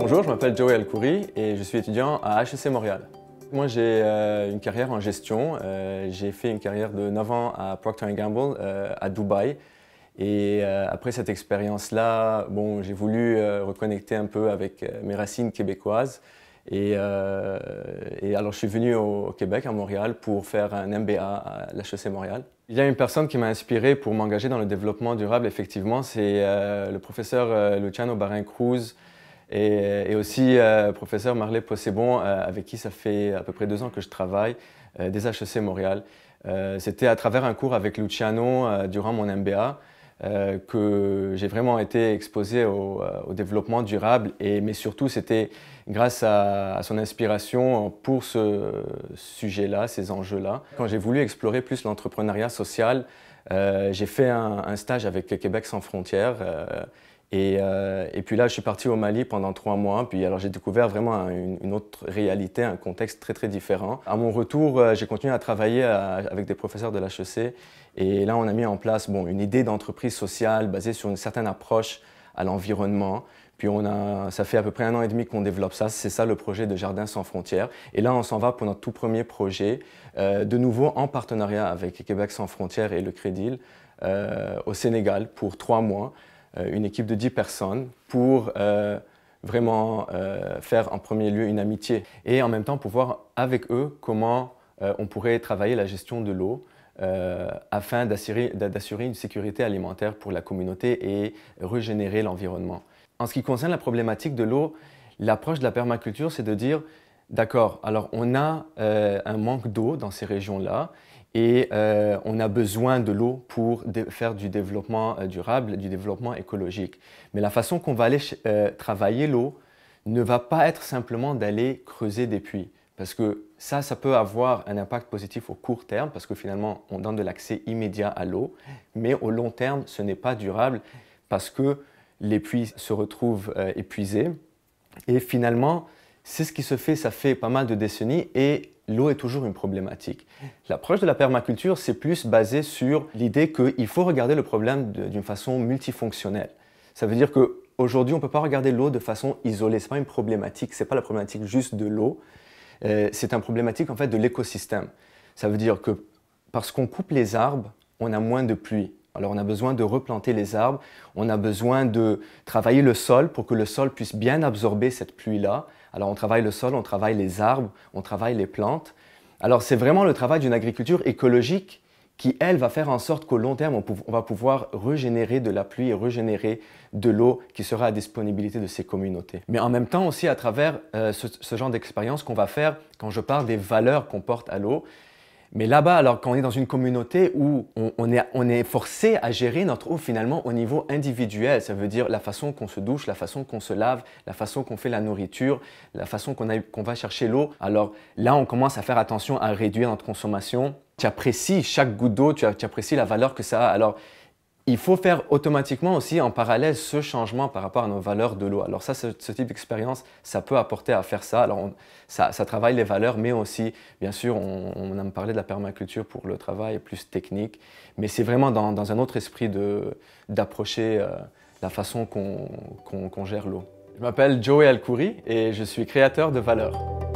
Bonjour, je m'appelle Joey Alcouri et je suis étudiant à HEC Montréal. Moi, j'ai euh, une carrière en gestion. Euh, j'ai fait une carrière de 9 ans à Procter Gamble euh, à Dubaï. Et après cette expérience-là, bon, j'ai voulu reconnecter un peu avec mes racines québécoises. Et, alors, je suis venu au, Québec, à Montréal, pour faire un MBA à l'HEC Montréal. Il y a une personne qui m'a inspiré pour m'engager dans le développement durable, effectivement, c'est le professeur Luciano Barin-Cruz, euh, et, aussi euh, professeur Marley Possébon, euh, avec qui ça fait à peu près deux ans que je travaille, des HEC Montréal. C'était à travers un cours avec Luciano durant mon MBA que j'ai vraiment été exposé au, développement durable, et, mais surtout c'était grâce à, son inspiration pour ce sujet-là, ces enjeux-là. Quand j'ai voulu explorer plus l'entrepreneuriat social, j'ai fait un, stage avec Québec sans frontières euh, et, puis là, je suis parti au Mali pendant trois mois. Puis alors, j'ai découvert vraiment une, autre réalité, un contexte très très différent. À mon retour, euh, j'ai continué à travailler avec des professeurs de l'HEC. Et là, on a mis en place bon, une idée d'entreprise sociale basée sur une certaine approche à l'environnement. Puis on a, ça fait à peu près un an et demi qu'on développe ça. C'est ça le projet de Jardin sans frontières. Et là, on s'en va pour notre tout premier projet, euh, de nouveau en partenariat avec Québec sans frontières et le Crédil au Sénégal pour trois mois. Euh, une équipe de 10 personnes pour euh, vraiment euh, faire en premier lieu une amitié et en même temps pouvoir avec eux comment on pourrait travailler la gestion de l'eau afin d'assurer une sécurité alimentaire pour la communauté et régénérer l'environnement. En ce qui concerne la problématique de l'eau, l'approche de la permaculture, c'est de dire D'accord. Alors, on a euh, un manque d'eau dans ces régions-là et euh, on a besoin de l'eau pour faire du développement euh, durable, du développement écologique. Mais la façon qu'on va aller travailler l'eau ne va pas être simplement d'aller creuser des puits. Parce que ça, ça peut avoir un impact positif au court terme, parce que finalement, on donne de l'accès immédiat à l'eau. Mais au long terme, ce n'est pas durable, parce que les puits se retrouvent épuisés. Et finalement, c'est ce qui se fait, ça fait pas mal de décennies et l'eau est toujours une problématique. L'approche de la permaculture, c'est plus basé sur l'idée qu'il faut regarder le problème d'une façon multifonctionnelle. Ça veut dire qu'aujourd'hui, on ne peut pas regarder l'eau de façon isolée. Ce n'est pas une problématique, ce n'est pas la problématique juste de l'eau. Euh, c'est une problématique en fait de l'écosystème. Ça veut dire que parce qu'on coupe les arbres, on a moins de pluie. Alors on a besoin de replanter les arbres, on a besoin de travailler le sol pour que le sol puisse bien absorber cette pluie-là. Alors on travaille le sol, on travaille les arbres, on travaille les plantes. Alors c'est vraiment le travail d'une agriculture écologique qui, elle, va faire en sorte qu'au long terme, on, va pouvoir régénérer de la pluie et régénérer de l'eau qui sera à disponibilité de ces communautés. Mais en même temps aussi, à travers euh, ce, ce genre d'expérience qu'on va faire, quand je parle des valeurs qu'on porte à l'eau, mais là-bas, alors on est dans une communauté où on, est, forcé à gérer notre eau finalement au niveau individuel, ça veut dire la façon qu'on se douche, la façon qu'on se lave, la façon qu'on fait la nourriture, la façon qu'on va chercher l'eau. Alors là, on commence à faire attention à réduire notre consommation. Tu apprécies chaque goutte d'eau, tu, tu apprécies la valeur que ça a. Alors il faut faire automatiquement aussi en parallèle ce changement par rapport à nos valeurs de l'eau. Alors ça, ce, type d'expérience, ça peut apporter à faire ça. Alors ça, travaille les valeurs, mais aussi, bien sûr, on, a parlé de la permaculture pour le travail plus technique, mais c'est vraiment dans, un autre esprit d'approcher euh, la façon qu'on gère l'eau. Je m'appelle Joey Alkouri et je suis créateur de valeurs.